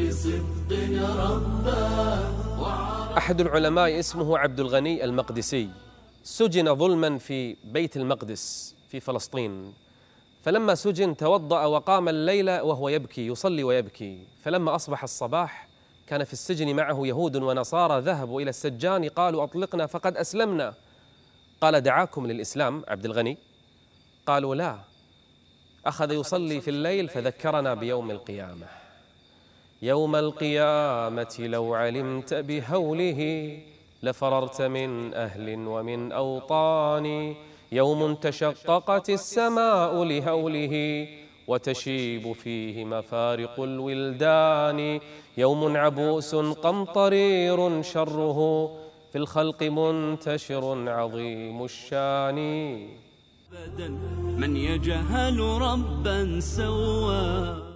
بصدق ربا أحد العلماء اسمه عبد الغني المقدسي سجن ظلما في بيت المقدس في فلسطين فلما سجن توضأ وقام الليل وهو يبكي يصلي ويبكي فلما أصبح الصباح كان في السجن معه يهود ونصارى ذهبوا إلى السجان قالوا أطلقنا فقد أسلمنا قال دعاكم للإسلام عبد الغني قالوا لا أخذ يصلي في الليل فذكرنا بيوم القيامة يوم القيامة لو علمت بهوله لفررت من أهل ومن أوطان يوم تشققت السماء لهوله وتشيب فيه مفارق الولدان يوم عبوس قمطرير شره في الخلق منتشر عظيم الشان من يجهل ربا سوى